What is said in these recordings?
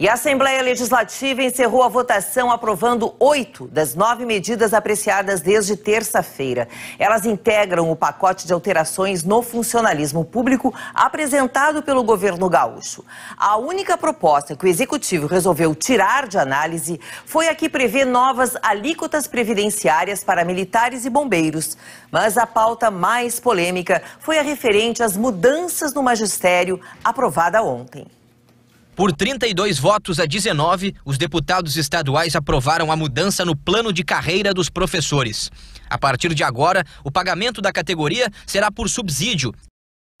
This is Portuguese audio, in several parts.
E a Assembleia Legislativa encerrou a votação aprovando oito das nove medidas apreciadas desde terça-feira. Elas integram o pacote de alterações no funcionalismo público apresentado pelo governo gaúcho. A única proposta que o executivo resolveu tirar de análise foi a que prevê novas alíquotas previdenciárias para militares e bombeiros. Mas a pauta mais polêmica foi a referente às mudanças no magistério aprovada ontem. Por 32 votos a 19, os deputados estaduais aprovaram a mudança no plano de carreira dos professores. A partir de agora, o pagamento da categoria será por subsídio,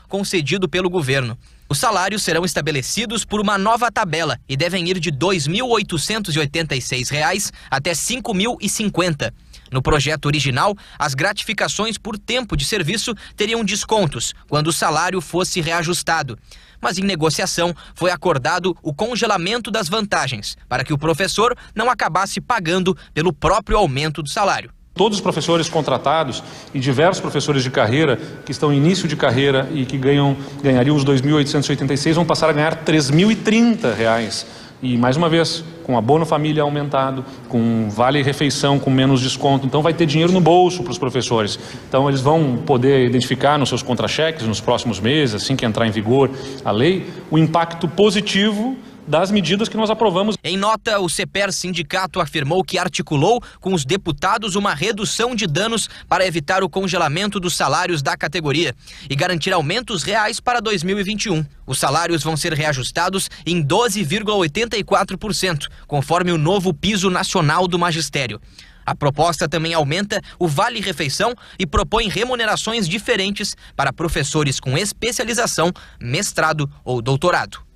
concedido pelo governo. Os salários serão estabelecidos por uma nova tabela e devem ir de R$ 2.886 até R$ 5.050. No projeto original, as gratificações por tempo de serviço teriam descontos quando o salário fosse reajustado. Mas em negociação foi acordado o congelamento das vantagens, para que o professor não acabasse pagando pelo próprio aumento do salário. Todos os professores contratados e diversos professores de carreira que estão em início de carreira e que ganham, ganhariam os 2.886 vão passar a ganhar R$ 3.030 e mais uma vez, com abono família aumentado, com vale refeição com menos desconto, então vai ter dinheiro no bolso para os professores. Então eles vão poder identificar nos seus contra-cheques nos próximos meses, assim que entrar em vigor a lei, o impacto positivo das medidas que nós aprovamos. Em nota, o CEPER Sindicato afirmou que articulou com os deputados uma redução de danos para evitar o congelamento dos salários da categoria e garantir aumentos reais para 2021. Os salários vão ser reajustados em 12,84%, conforme o novo piso nacional do magistério. A proposta também aumenta o vale-refeição e propõe remunerações diferentes para professores com especialização, mestrado ou doutorado.